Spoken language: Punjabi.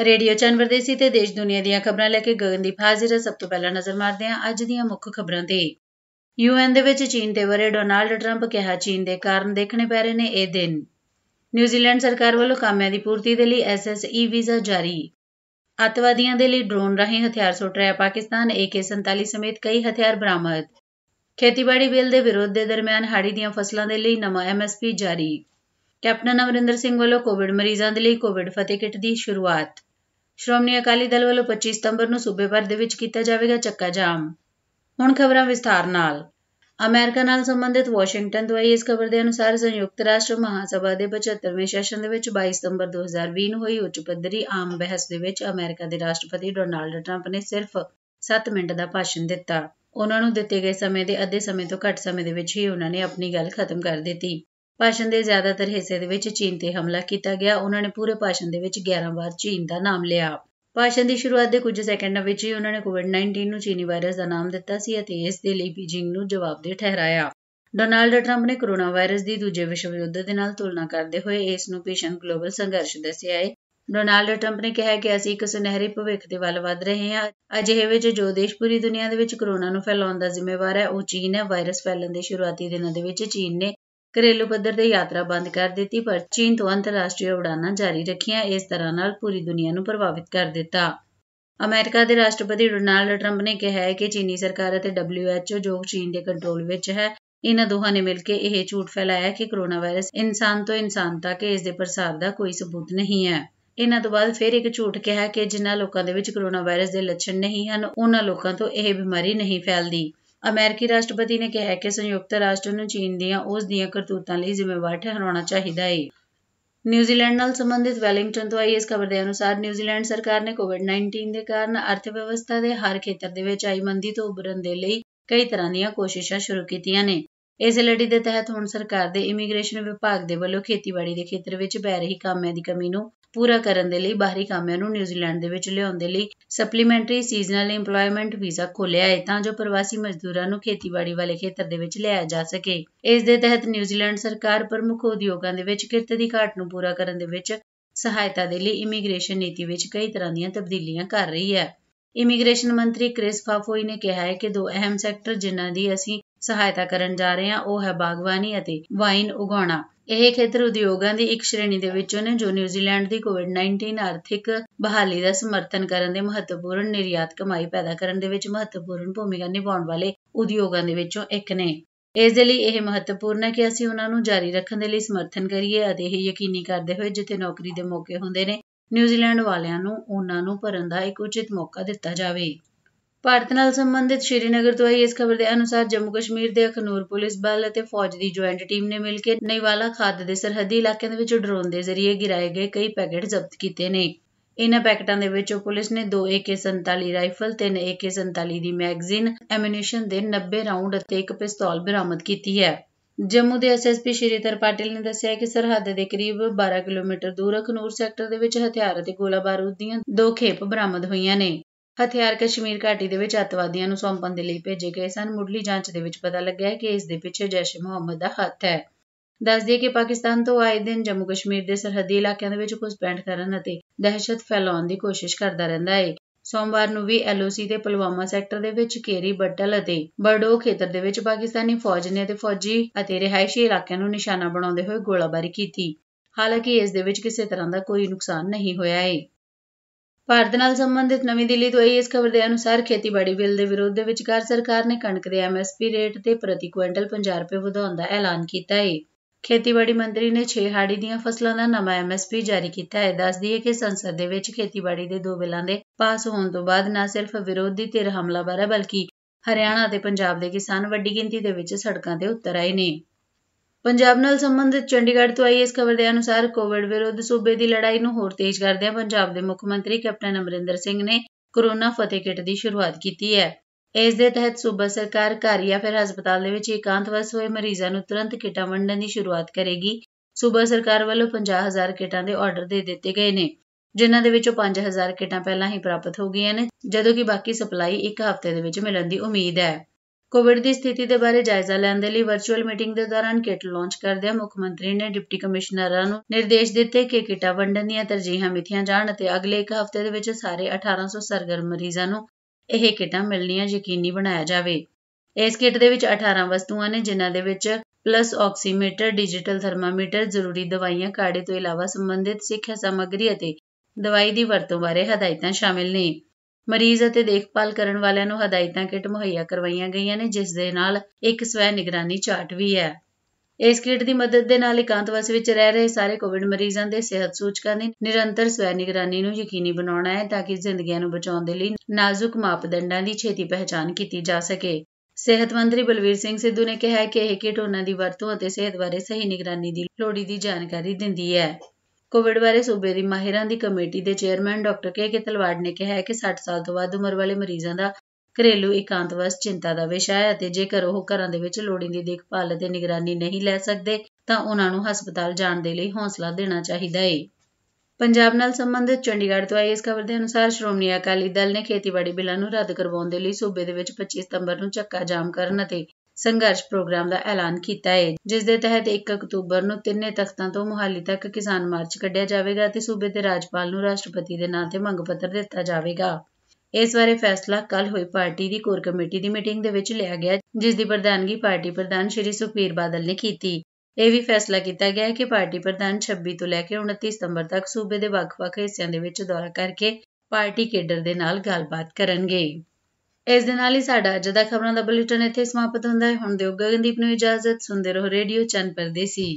ਰੇਡੀਓ ਚੈਨਵਰ ਦੇ ਸੀ ਤੇ ਦੇਸ਼ ਦੁਨੀਆ ਦੀਆਂ ਖਬਰਾਂ ਲੈ ਕੇ ਗਗਨਦੀਪ ਹਾਜ਼ਰ ਸਭ ਤੋਂ ਪਹਿਲਾਂ ਨਜ਼ਰ ਮਾਰਦੇ ਹਾਂ ਅੱਜ ਦੀਆਂ ਮੁੱਖ ਖਬਰਾਂ ਤੇ ਯੂਐਨ ਦੇ ਵਿੱਚ ਚੀਨ ਦੇ ਬਾਰੇ ਡੋਨਾਲਡ ਟਰੰਪ ਕਿਹਾ ਚੀਨ ਦੇ ਕਾਰਨ ਦੇਖਣੇ ਪੈ ਰਹੇ ਨੇ ਇਹ ਦਿਨ ਨਿਊਜ਼ੀਲੈਂਡ ਸਰਕਾਰ ਵੱਲੋਂ ਕਾਮਿਆਂ ਦੀ ਪੂਰਤੀ ਦੇ ਲਈ ਐਸਐਸਈ ਵੀਜ਼ਾ ਜਾਰੀ ਅਤਵਾਦੀਆਂ ਦੇ ਲਈ ਡਰੋਨ ਰਾਹੀਂ ਹਥਿਆਰ ਸੁੱਟ ਰਿਹਾ ਪਾਕਿਸਤਾਨ AK47 ਸਮੇਤ ਕਈ ਹਥਿਆਰ ਬਰਾਮਦ ਖੇਤੀਬਾੜੀ ਬਿੱਲ ਦੇ ਵਿਰੋਧ ਦੇ ਦਰਮਿਆਨ ਹਾੜੀ ਦੀਆਂ ਫਸਲਾਂ ਦੇ ਲਈ ਨਵਾਂ ਐਮਐਸਪੀ ਜਾਰੀ ਕੈਪਟਨ ਅਮਰਿੰਦਰ ਸਿੰਘ ਵੱਲੋਂ ਕੋਵਿਡ ਮਰੀਜ਼ਾਂ ਦੇ ਲਈ ਕੋਵਿਡ ਫਤਿਹ ਕਿੱਟ ਦੀ ਸ਼ੁਰੂਆਤ ਸ਼੍ਰੋਮਣੀ ਅਕਾਲੀ ਦਲ ਵੱਲੋਂ 25 ਸਤੰਬਰ ਨੂੰ ਸੂਬੇ ਭਰ ਦੇ ਵਿੱਚ ਕੀਤਾ ਜਾਵੇਗਾ ਚੱਕਾ ਜਾਮ ਹੁਣ ਖਬਰਾਂ ਵਿਸਥਾਰ ਨਾਲ ਅਮਰੀਕਾ ਨਾਲ ਸੰਬੰਧਿਤ ਵਾਸ਼ਿੰਗਟਨ ਤੋਂ ਆਈ ਇਸ ਖਬਰ ਦੇ ਅਨੁਸਾਰ ਸੰਯੁਕਤ ਰਾਸ਼ਟਰ ਮਹਾਸਭਾ ਦੇ 75ਵੇਂ ਸੈਸ਼ਨ ਦੇ ਵਿੱਚ 22 ਸਤੰਬਰ 2020 ਨੂੰ ਹੋਈ ਉੱਚ ਪੱਧਰੀ ਆਮ ਬਹਿਸ ਦੇ ਵਿੱਚ ਅਮਰੀਕਾ ਦੇ ਰਾਸ਼ਟਰਪਤੀ ਡੋਨਾਲਡ ਟਰੰਪ ਨੇ ਸਿਰਫ 7 ਮਿੰਟ ਦਾ ਭਾਸ਼ਣ ਦਿੱਤਾ ਉਹਨਾਂ ਨੂੰ ਦਿੱਤੇ ਗਏ ਸਮੇਂ ਦੇ ਅੱਧੇ ਸਮੇਂ ਤੋਂ ਘੱਟ ਸਮੇਂ ਦੇ ਵਿੱਚ ਹੀ ਉਹਨਾਂ ਨੇ ਆਪਣੀ ਗੱਲ ਖਤਮ ਕਰ ਦਿੱਤੀ ਭਾਸ਼ਣ ਦੇ ਜ਼ਿਆਦਾਤਰ ਹਿੱਸੇ ਦੇ ਵਿੱਚ ਚੀਨ ਤੇ ਹਮਲਾ ਕੀਤਾ ਗਿਆ ਉਹਨਾਂ ਨੇ ਪੂਰੇ ਭਾਸ਼ਣ ਦੇ ਵਿੱਚ 11 ਵਾਰ ਚੀਨ ਦਾ ਨਾਮ ਲਿਆ ਭਾਸ਼ਣ ਦੀ ਸ਼ੁਰੂਆਤ ਦੇ ਕੁਝ ਸੈਕਿੰਡਾਂ ਵਿੱਚ ਹੀ ਉਹਨਾਂ ਨੇ ਕੋਵਿਡ-19 ਨੂੰ ਚੀਨੀ ਵਾਇਰਸ ਦਾ ਨਾਮ ਦਿੱਤਾ ਸੀ ਅਤੇ ਇਸ ਦੇ ਲਈ ਬੀਜਿੰਗ ਨੂੰ ਜਵਾਬਦੇਹ ਠਹਿਰਾਇਆ ਡੋਨਾਲਡ ਟਰੰਪ ਨੇ ਕੋਰੋਨਾ ਵਾਇਰਸ ਦੀ ਦੂਜੇ ਵਿਸ਼ਵ ਯੁੱਧ ਦੇ ਨਾਲ ਤੁਲਨਾ ਕਰਦੇ ਹੋਏ ਇਸ ਨੂੰ ਭੀਸ਼ਣ ਗਲੋਬਲ ਸੰਘਰਸ਼ ਦੱਸਿਆ ਹੈ ਡੋਨਾਲਡ ਟਰੰਪ ਨੇ ਕਿਹਾ ਕਿ ਅਸੀਂ ਇੱਕ ਸੁਨਹਿਰੀ ਭਵਿੱਖ ਦੇ ਵੱਲ ਵਧ ਰਹੇ ਹਾਂ ਅਜਿਹੇ ਵਿੱਚ ਜੋ ਦੇਸ਼ ਪੂਰੀ ਦੁਨੀਆ ਦੇ ਵਿੱਚ ਕੋਰੋਨਾ ਨੂੰ ਫੈਲਾਉਣ ਦਾ ਜ਼ਿੰਮੇਵਾਰ ਹੈ ਉਹ ਚੀਨ ਹੈ ਵਾਇਰਸ ਫੈਲਣ ਦੇ ਸ਼ੁਰੂਆਤੀ ਦਿਨਾਂ ਦੇ ਵਿੱਚ ਚੀਨ ਨੇ ਘਰੇਲੂ ਪੱਧਰ ਤੇ ਯਾਤਰਾ ਬੰਦ ਕਰ ਦਿੱਤੀ ਪਰ ਚੀਨ ਤੋਂ ਅੰਤਰਰਾਸ਼ਟਰੀ ਉਡਾਨਾਂ ਜਾਰੀ ਰੱਖੀਆਂ ਇਸ ਤਰ੍ਹਾਂ ਨਾਲ ਪੂਰੀ ਦੁਨੀਆ ਨੂੰ ਪ੍ਰਭਾਵਿਤ ਕਰ ਦਿੱਤਾ ਅਮਰੀਕਾ ਦੇ ਰਾਸ਼ਟਰਪਤੀ ਡੋਨਾਲਡ ਟਰੰਪ ਨੇ ਕਿਹਾ ਹੈ ਕਿ ਚੀਨੀ ਸਰਕਾਰ ਅਤੇ WHO ਜੋ ਚੀਨ ਦੇ ਕੰਟਰੋਲ ਵਿੱਚ ਹੈ ਇਹਨਾਂ ਦੋਹਾਂ ਨੇ ਮਿਲ ਕੇ ਇਹ ਝੂਠ ਫੈਲਾਇਆ ਕਿ ਕੋਰੋਨਾ ਵਾਇਰਸ ਇਨਸਾਨ ਤੋਂ ਇਨਸਾਨ ਤੱਕ ਇਸ ਦੇ ਪ੍ਰਸਾਰ ਦਾ ਕੋਈ ਸਬੂਤ ਨਹੀਂ ਹੈ ਇਹਨਾਂ ਤੋਂ ਬਾਅਦ ਫਿਰ ਇੱਕ ਝੂਠ ਕਿਹਾ ਕਿ ਜਿਨ੍ਹਾਂ ਲੋਕਾਂ ਦੇ ਵਿੱਚ ਕੋਰੋਨਾ ਵਾਇਰਸ ਦੇ ਲੱਛਣ ਨਹੀਂ ਹਨ ਉਹਨਾਂ ਲੋਕਾਂ ਤੋਂ ਇਹ ਬਿਮਾਰੀ ਨਹੀਂ ਫੈਲਦੀ ਅਮਰੀਕੀ ਰਾਸ਼ਟਰਪਤੀ ਨੇ ਕਿਹਾ ਕਿ ਸੰਯੁਕਤ ਰਾਸ਼ਟਰ ਨੂੰ ਚੀਨ ਦੀਆਂ ਉਸ ਦੀਆਂ ਕਰਤੂਤਾਂ ਲਈ ਜ਼ਿੰਮੇਵਾਰ ਠਹਿਰਾਉਣਾ ਚਾਹੀਦਾ ਹੈ ਨਿਊਜ਼ੀਲੈਂਡ ਨਾਲ ਸੰਬੰਧਿਤ ਵੈਲਿੰਗਟਨ ਤੋਂ ਆਈ ਇਸ ਖਬਰ ਦੇ ਅਨੁਸਾਰ ਨਿਊਜ਼ੀਲੈਂਡ ਸਰਕਾਰ ਨੇ ਕੋਵਿਡ-19 ਦੇ ਕਾਰਨ ਅਰਥਵਿਵਸਥਾ ਦੇ ਹਰ ਖੇਤਰ ਦੇ ਵਿੱਚ ਆਈ ਮੰਦੀ ਤੋਂ ਉਭਰਨ ਦੇ ਲਈ ਕਈ ਤਰ੍ਹਾਂ ਦੀਆਂ ਕੋਸ਼ਿਸ਼ਾਂ ਸ਼ੁਰੂ ਕੀਤੀਆਂ ਨੇ ਇਸ ਲੜੀ ਦੇ ਤਹਿਤ ਹੁਣ ਸਰਕਾਰ ਦੇ ਇਮੀਗ੍ਰੇਸ਼ਨ ਵਿਭਾਗ ਦੇ ਵੱਲੋਂ ਖੇਤੀਬਾੜੀ ਦੇ ਖੇਤਰ ਵਿੱਚ ਪੈ ਰਹੀ ਕਾਮਿਆਂ ਦੀ ਕਮੀ ਨੂੰ ਪੂਰਾ ਕਰਨ ਦੇ ਲਈ ਬਾਹਰੀ ਕਾਮਿਆਂ ਨੂੰ ਨਿਊਜ਼ੀਲੈਂਡ ਦੇ ਵਿੱਚ ਲਿਆਉਣ ਦੇ ਲਈ ਸਪਲੀਮੈਂਟਰੀ ਸੀਜ਼ਨਲ ਏਮਪਲੋਇਮੈਂਟ ਵੀਜ਼ਾ ਖੋਲ੍ਹਿਆ ਹੈ ਤਾਂ ਜੋ ਪ੍ਰਵਾਸੀ ਮਜ਼ਦੂਰਾਂ ਨੂੰ ਖੇਤੀਬਾੜੀ ਵਾਲੇ ਖੇਤਰ ਦੇ ਵਿੱਚ ਲਿਆਇਆ ਜਾ ਸਕੇ ਇਸ ਦੇ ਤਹਿਤ ਨਿਊਜ਼ੀਲੈਂਡ ਸਰਕਾਰ ਪ੍ਰਮੁੱਖ ਉਦਯੋਗਾਂ ਦੇ ਵਿੱਚ ਕਿਰਤ ਦੀ ਘਾਟ ਨੂੰ ਪੂਰਾ ਕਰਨ ਦੇ ਵਿੱਚ ਸਹਾਇਤਾ ਦੇ ਲਈ ਇਮੀਗ੍ਰੇਸ਼ਨ ਨੀਤੀ ਵਿੱਚ ਕਈ ਤਰ੍ਹਾਂ ਦੀਆਂ ਤਬਦੀਲੀਆਂ ਕਰ ਰਹੀ ਹੈ ਇਮੀਗ੍ਰੇਸ਼ਨ ਮੰਤਰੀ ਕ੍ਰਿਸ ਫਾਫੋਈ ਨੇ ਕਿਹਾ ਹੈ ਕਿ ਦੋ ਅਹਿਮ ਸੈਕਟਰ ਜਿਨ੍ਹਾਂ ਦੀ ਅਸੀਂ ਸਹਾਇਤਾ ਕਰਨ ਜਾ ਰਹੇ ਹਾਂ ਉਹ ਹੈ ਬਾਗਬਾਨੀ ਅਤੇ ਵਾਈਨ ਉਗਾਉਣਾ ਇਹ ਖੇਤਰ ਉਦਯੋਗਾਂ ਦੀ ਇੱਕ ਸ਼੍ਰੇਣੀ ਦੇ ਵਿੱਚੋਂ ਨੇ ਜੋ ਨਿਊਜ਼ੀਲੈਂਡ ਦੀ ਕੋਵਿਡ-19 ਆਰਥਿਕ ਬਹਾਲੀ ਦਾ ਸਮਰਥਨ ਕਰਨ ਦੇ ਮਹੱਤਵਪੂਰਨ ਨਿਰਯਾਤ ਕਮਾਈ ਪੈਦਾ ਕਰਨ ਦੇ ਵਿੱਚ ਮਹੱਤਵਪੂਰਨ ਭੂਮਿਕਾ ਨਿਭਾਉਣ ਵਾਲੇ ਉਦਯੋਗਾਂ ਦੇ ਵਿੱਚੋਂ ਇੱਕ ਨੇ ਇਸ ਦੇ ਲਈ ਇਹ ਮਹੱਤਵਪੂਰਨ ਹੈ ਕਿ ਅਸੀਂ ਉਹਨਾਂ ਨੂੰ ਜਾਰੀ ਰੱਖਣ ਦੇ ਲਈ ਸਮਰਥਨ ਕਰੀਏ ਅਤੇ ਇਹ ਯਕੀਨੀ ਕਰਦੇ ਹੋਏ ਜਿੱਥੇ ਨੌਕਰੀ ਦੇ ਮੌਕੇ ਹੁੰਦੇ ਨੇ ਨਿਊਜ਼ੀਲੈਂਡ ਵਾਲਿਆਂ ਨੂੰ ਉਹਨਾਂ ਨੂੰ ਭਰਨ ਦਾ ਇੱਕ ਉਚਿਤ ਮੌਕਾ ਦਿੱਤਾ ਜਾਵੇ ਭਾਰਤ ਨਾਲ ਸੰਬੰਧਿਤ ਸ਼੍ਰੀਨਗਰ ਤੋਂ ਆਈ ਇਸ ਖਬਰ ਦੇ ਅਨੁਸਾਰ ਜੰਮੂ ਕਸ਼ਮੀਰ ਦੇ ਅਖਨੂਰ ਪੁਲਿਸ ਬਲ ਅਤੇ ਫੌਜ ਦੀ ਜੁਆਇੰਟ ਟੀਮ ਨੇ ਮਿਲ ਕੇ ਨਈਵਾਲਾ ਖਾਦ ਦੇ ਸਰਹੱਦੀ ਇਲਾਕਿਆਂ ਦੇ ਵਿੱਚ ਡਰੋਨ ਦੇ ਜ਼ਰੀਏ ਗਿਰਾਏ ਗਏ ਕਈ ਪੈਕੇਟ ਜ਼ਬਤ ਕੀਤੇ ਨੇ ਇਨ੍ਹਾਂ ਪੈਕਟਾਂ ਦੇ ਵਿੱਚੋਂ ਪੁਲਿਸ ਨੇ 2 AK-47 ਰਾਈਫਲ AK-47 ਦੀ ਮੈਗਜ਼ੀਨ ਐਮੂਨੀਸ਼ਨ ਦੇ 90 ਰਾਉਂਡ ਅਤੇ ਇੱਕ ਪਿਸਤੌਲ ਬਰਾਮਦ ਕੀਤੀ ਹੈ ਜੰਮੂ ਦੇ ਐਸਐਸਪੀ ਸ਼੍ਰੀਧਰ ਪਾਟਿਲ ਨੇ ਦੱਸਿਆ ਕਿ ਸਰਹੱਦ ਦੇ ਕਰੀਬ 12 ਕਿਲੋਮੀਟਰ ਦੂਰ ਅਖਨੂਰ ਸੈਕਟਰ ਦੇ ਵਿੱਚ ਹਥਿਆਰ ਅਤੇ ਗੋਲਾ ਬਾਰੂਦ ਦੀਆਂ ਦੋ ਖੇਪ ਬਰਾਮਦ ਹੋਈਆਂ ਨੇ ਹਥਿਆਰ ਕਸ਼ਮੀਰ ਘਾਟੀ ਦੇ ਵਿੱਚ ਅੱਤਵਾਦੀਆਂ ਨੂੰ ਸੌਂਪਣ ਦੇ ਲਈ ਭੇਜੇ ਗਏ ਸਨ ਮੁੱਢਲੀ ਜਾਂਚ ਦੇ ਵਿੱਚ ਪਤਾ ਲੱਗਿਆ ਹੈ ਕਿ ਇਸ ਦੇ ਪਿੱਛੇ ਜੈਸ਼ ਮੁਹੰਮਦ ਦਾ ਹੱਥ ਹੈ ਦੱਸ ਦਈਏ ਕਿ ਪਾਕਿਸਤਾਨ ਤੋਂ ਆਏ ਦਿਨ ਜੰਮੂ ਕਸ਼ਮੀਰ ਦੇ ਸਰਹੱਦੀ ਇਲਾਕਿਆਂ ਦੇ ਵਿੱਚ ਘੁਸਪੈਠ ਕਰਨ ਅਤੇ ਦਹਿਸ਼ਤ ਫੈਲਾਉਣ ਦੀ ਕੋਸ਼ਿਸ਼ ਕਰਦਾ ਰਹਿੰਦਾ ਹੈ ਸੋਮਵਾਰ ਨੂੰ ਵੀ ਐਲਓਸੀ ਦੇ ਪੁਲਵਾਮਾ ਸੈਕਟਰ ਦੇ ਵਿੱਚ ਕੇਰੀ ਬੱਟਲ ਅਤੇ ਬਰਡੋ ਖੇਤਰ ਦੇ ਵਿੱਚ ਪਾਕਿਸਤਾਨੀ ਫੌਜ ਨੇ ਤੇ ਫੌਜੀ ਅਤੇ ਰਿਹਾਇਸ਼ੀ ਇਲਾਕਿਆਂ ਨੂੰ ਨਿਸ਼ਾਨਾ ਬਣਾਉਂਦੇ ਹੋਏ ਗੋਲਾਬਾਰੀ ਕੀਤੀ ਹਾਲਾਂਕਿ ਇਸ ਦੇ ਵਿੱਚ ਕਿਸੇ ਤਰ੍ਹਾਂ ਦਾ ਕੋਈ ਨੁਕਸਾਨ ਨਹੀਂ ਹੋਇਆ ਹੈ ਭਾਰਤ ਨਾਲ ਸੰਬੰਧਿਤ ਨਵੀਂ ਦਿੱਲੀ ਤੋਂ ਇਸ ਖਬਰ ਦੇ ਅਨੁਸਾਰ ਖੇਤੀਬਾੜੀ ਬਿੱਲ ਦੇ ਵਿਰੋਧ ਦੇ ਵਿਚਕਾਰ ਸਰਕਾਰ ਨੇ ਕਣਕ ਦੇ ਐਮਐਸਪੀ ਰੇਟ ਤੇ ਪ੍ਰਤੀ ਕੁਇੰਟਲ 50 ਰੁਪਏ ਵਧਾਉਣ ਦਾ ਐਲਾਨ ਕੀਤਾ ਹੈ। ਖੇਤੀਬਾੜੀ ਮੰਤਰੀ ਨੇ 6 ਹਾੜੀ ਦੀਆਂ ਫਸਲਾਂ ਦਾ ਨਵਾਂ ਐਮਐਸਪੀ ਜਾਰੀ ਕੀਤਾ ਹੈ ਦੱਸਦੀ ਹੈ ਕਿ ਸੰਸਦ ਦੇ ਵਿੱਚ ਖੇਤੀਬਾੜੀ ਦੇ ਦੋ ਬਿੱਲਾਂ ਦੇ ਪਾਸ ਹੋਣ ਤੋਂ ਬਾਅਦ ਨਾ ਸਿਰਫ ਵਿਰੋਧੀ ਧਿਰ ਹਮਲਾਵਰ ਹੈ ਬਲਕਿ ਹਰਿਆਣਾ ਤੇ ਪੰਜਾਬ ਦੇ ਕਿਸਾਨ ਵੱਡੀ ਗਿਣਤੀ ਦੇ ਵਿੱਚ ਸੜਕਾਂ ਤੇ ਉਤਰ ਆਏ ਨੇ ਪੰਜਾਬ ਨਾਲ ਸੰਬੰਧਿਤ ਚੰਡੀਗੜ੍ਹ ਤੋਂ ਆਈ ਇਸ ਖਬਰ ਦੇ ਅਨੁਸਾਰ ਕੋਵਿਡ ਵਿਰੁੱਧ ਸੂਬੇ ਦੀ ਲੜਾਈ ਨੂੰ ਹੋਰ ਤੇਜ਼ ਕਰਦਿਆਂ ਪੰਜਾਬ ਦੇ ਮੁੱਖ ਮੰਤਰੀ ਕੈਪਟਨ ਅਮਰਿੰਦਰ ਸਿੰਘ ਨੇ ਕੋਰੋਨਾ ਫਤਿਹ ਕਿੱਟ ਦੀ ਸ਼ੁਰੂਆਤ ਕੀਤੀ ਹੈ ਇਸ ਦੇ ਤਹਿਤ ਸੂਬਾ ਸਰਕਾਰ ਘਰ ਜਾਂ ਫਿਰ ਹਸਪਤਾਲ ਦੇ ਵਿੱਚ ਇਕਾਂਤਵਾਸ ਹੋਏ ਮਰੀਜ਼ਾਂ ਨੂੰ ਤੁਰੰਤ ਕਿੱਟਾਂ ਵੰਡਣ ਦੀ ਸ਼ੁਰੂਆਤ ਕਰੇਗੀ ਸੂਬਾ ਸਰਕਾਰ ਵੱਲੋਂ 50000 ਕਿੱਟਾਂ ਦੇ ਆਰਡਰ ਦੇ ਦਿੱਤੇ ਗਏ ਨੇ ਜਿਨ੍ਹਾਂ ਦੇ ਵਿੱਚੋਂ 5000 ਕਿੱਟਾਂ ਪਹਿਲਾਂ ਹੀ ਪ੍ਰਾਪਤ ਹੋ ਗਈਆਂ ਨੇ ਜਦੋਂ ਕਿ ਬਾਕੀ ਸਪਲਾਈ ਇੱਕ ਹਫ਼ਤੇ ਦੇ ਵਿੱਚ ਮਿਲਣ ਦੀ ਉਮੀਦ ਹੈ ਕੋਵਿਡ ਦੀ ਸਥਿਤੀ ਦੇ ਬਾਰੇ ਜਾਇਜ਼ਾ ਲੈਣ ਦੇ ਲਈ ਵਰਚੁਅਲ ਮੀਟਿੰਗ ਦੇ ਦੌਰਾਨ ਕਿਟ ਲਾਂਚ ਕਰਦਿਆਂ ਮੁੱਖ ਮੰਤਰੀ ਨੇ ਡਿਪਟੀ ਕਮਿਸ਼ਨਰਾਂ ਨੂੰ ਨਿਰਦੇਸ਼ ਦਿੱਤੇ ਕਿ ਕਿਟਾਂ ਵੰਡਣ ਦੀਆਂ ਤਰਜੀਹਾਂ ਮਿਥੀਆਂ ਜਾਣ ਅਤੇ ਅਗਲੇ ਇੱਕ ਹਫ਼ਤੇ ਦੇ ਵਿੱਚ ਸਾਰੇ 1800 ਸਰਗਰਮ ਮਰੀਜ਼ਾਂ ਨੂੰ ਇਹ ਕਿਟਾਂ ਮਿਲਣੀਆਂ ਯਕੀਨੀ ਬਣਾਇਆ ਜਾਵੇ ਇਸ ਕਿਟ ਦੇ ਵਿੱਚ 18 ਵਸਤੂਆਂ ਨੇ ਜਿਨ੍ਹਾਂ ਦੇ ਵਿੱਚ ਪਲੱਸ ਆਕਸੀਮੀਟਰ ਡਿਜੀਟਲ ਥਰਮਾਮੀਟਰ ਜ਼ਰੂਰੀ ਦਵਾਈਆਂ ਕਾੜੇ ਤੋਂ ਇਲਾਵਾ ਸੰਬੰਧਿਤ ਸਿੱਖਿਆ ਸਮੱਗਰੀ ਅਤੇ ਦਵਾਈ ਦੀ ਵਰਤੋਂ ਬਾਰੇ ਹਦਾਇਤਾਂ ਸ਼ਾਮਿਲ ਨੇ ਮਰੀਜ਼ ਅਤੇ ਦੇਖਭਾਲ ਕਰਨ ਵਾਲਿਆਂ ਨੂੰ ਹਦਾਇਤਾਂ ਕਿਟ ਮੁਹੱਈਆ ਕਰਵਾਈਆਂ ਗਈਆਂ ਨੇ ਜਿਸ ਦੇ ਨਾਲ ਇੱਕ ਸਵੈ ਨਿਗਰਾਨੀ ਚਾਰਟ ਵੀ ਹੈ ਇਸ ਕਿਟ ਦੀ ਮਦਦ ਦੇ ਨਾਲ ਇਕਾਂਤਵਾਸ ਵਿੱਚ ਰਹਿ ਰਹੇ ਸਾਰੇ ਕੋਵਿਡ ਮਰੀਜ਼ਾਂ ਦੇ ਸਿਹਤ ਸੂਚਕਾਂ ਦੀ ਨਿਰੰਤਰ ਸਵੈ ਨਿਗਰਾਨੀ ਨੂੰ ਯਕੀਨੀ ਬਣਾਉਣਾ ਹੈ ਤਾਂ ਕਿ ਜ਼ਿੰਦਗੀਆਂ ਨੂੰ ਬਚਾਉਣ ਦੇ ਲਈ ਨਾਜ਼ੁਕ ਮਾਪਦੰਡਾਂ ਦੀ ਛੇਤੀ ਪਹਿਚਾਨ ਕੀਤੀ ਜਾ ਸਕੇ ਸਿਹਤ ਮੰਤਰੀ ਬਲਵੀਰ ਸਿੰਘ ਸਿੱਧੂ ਨੇ ਕਿਹਾ ਕਿ ਇਹ ਕਿਟ ਉਹਨਾਂ ਦੀ ਵਰਤੋਂ ਅਤੇ ਸਿਹਤ ਬਾਰੇ ਸਹੀ ਨਿਗਰਾਨੀ ਦੀ ਲੋੜੀਂਦੀ ਜਾਣਕਾਰੀ ਦਿੰਦੀ ਹੈ ਕੋਵਿਡ ਬਾਰੇ ਸੂਬੇ ਦੀ ਮਾਹਿਰਾਂ ਦੀ ਕਮੇਟੀ ਦੇ chairman doctor K K Talwar ਨੇ ਕਿਹਾ ਹੈ ਕਿ 60 ਸਾਲ ਤੋਂ ਵੱਧ ਉਮਰ ਵਾਲੇ ਮਰੀਜ਼ਾਂ ਦਾ ਘਰੇਲੂ ਇਕਾਂਤਵਾਸ ਚਿੰਤਾ ਦਾ ਵਿਸ਼ਾ ਹੈ ਅਤੇ ਜੇਕਰ ਉਹ ਘਰਾਂ ਦੇ ਵਿੱਚ ਲੋੜੀਂਦੀ ਦੇਖਭਾਲ ਅਤੇ ਨਿਗਰਾਨੀ ਨਹੀਂ ਲੈ ਸਕਦੇ ਤਾਂ ਉਹਨਾਂ ਨੂੰ ਹਸਪਤਾਲ ਜਾਣ ਦੇ ਲਈ ਹੌਸਲਾ ਦੇਣਾ ਚਾਹੀਦਾ ਹੈ ਪੰਜਾਬ ਨਾਲ ਸੰਬੰਧਿਤ ਚੰਡੀਗੜ੍ਹ ਤੋਂ ਆਈ ਇਸ ਖਬਰ ਦੇ ਅਨੁਸਾਰ ਸ਼੍ਰੋਮਣੀ ਅਕਾਲੀ ਦਲ ਨੇ ਖੇਤੀਬਾੜੀ ਬਿੱਲਾਂ ਨੂੰ ਰੱਦ ਕਰਵਾਉਣ ਦੇ ਲਈ ਸੂਬੇ ਦੇ ਵਿੱਚ 25 ਸਤੰਬਰ ਨੂੰ ਚੱਕਾ ਜਾਮ ਕਰਨ ਅਤੇ ਸੰਘਰਸ਼ ਪ੍ਰੋਗਰਾਮ ਦਾ ਐਲਾਨ ਕੀਤਾ ਹੈ ਜਿਸ ਦੇ ਤਹਿਤ 1 ਅਕਤੂਬਰ ਨੂੰ ਤਿੰਨੇ ਤਖਤਾਂ ਤੋਂ ਮੁਹਾਲੀ ਤੱਕ ਕਿਸਾਨ ਮਾਰਚ ਕੱਢਿਆ ਜਾਵੇਗਾ ਤੇ ਸੂਬੇ ਦੇ ਰਾਜਪਾਲ ਨੂੰ ਰਾਸ਼ਟਰਪਤੀ ਦੇ ਨਾਂ ਤੇ ਮੰਗ ਪੱਤਰ ਦਿੱਤਾ ਜਾਵੇਗਾ ਇਸ ਬਾਰੇ ਫੈਸਲਾ ਕੱਲ ਹੋਈ ਪਾਰਟੀ ਦੀ ਕੋਰ ਕਮੇਟੀ ਦੀ ਮੀਟਿੰਗ ਦੇ ਵਿੱਚ ਲਿਆ ਗਿਆ ਜਿਸ ਦੀ ਪ੍ਰਧਾਨਗੀ ਪਾਰਟੀ ਪ੍ਰਧਾਨ ਸ਼੍ਰੀ ਸੁਖਬੀਰ ਬਾਦਲ ਨੇ ਕੀਤੀ ਇਹ ਵੀ ਫੈਸਲਾ ਕੀਤਾ ਗਿਆ ਹੈ ਕਿ ਪਾਰਟੀ ਪ੍ਰਧਾਨ 26 ਤੋਂ ਲੈ ਕੇ 29 ਸਤੰਬਰ ਤੱਕ ਸੂਬੇ ਦੇ ਵੱਖ-ਵੱਖ ਹਿੱਸਿਆਂ ਦੇ ਵਿੱਚ ਦੌਰਾ ਕਰਕੇ ਪਾਰਟੀ ਕੇਡਰ ਦੇ ਨਾਲ ਗੱਲਬਾਤ ਕਰਨਗੇ ਇਸ ਦੇ ਨਾਲ ਹੀ ਸਾਡਾ ਅੱਜ ਦਾ ਖਬਰਾਂ ਦਾ ਬੁਲੇਟਿਨ ਇੱਥੇ ਸਮਾਪਤ ਹੁੰਦਾ ਹੈ ਹੁਣ ਦਿਓ ਗਗਨਦੀਪ ਨੂੰ ਇਜਾਜ਼ਤ ਸੁਣਦੇ ਰਹੋ ਰੇਡੀਓ ਚੰਨ ਪਰਦੇਸੀ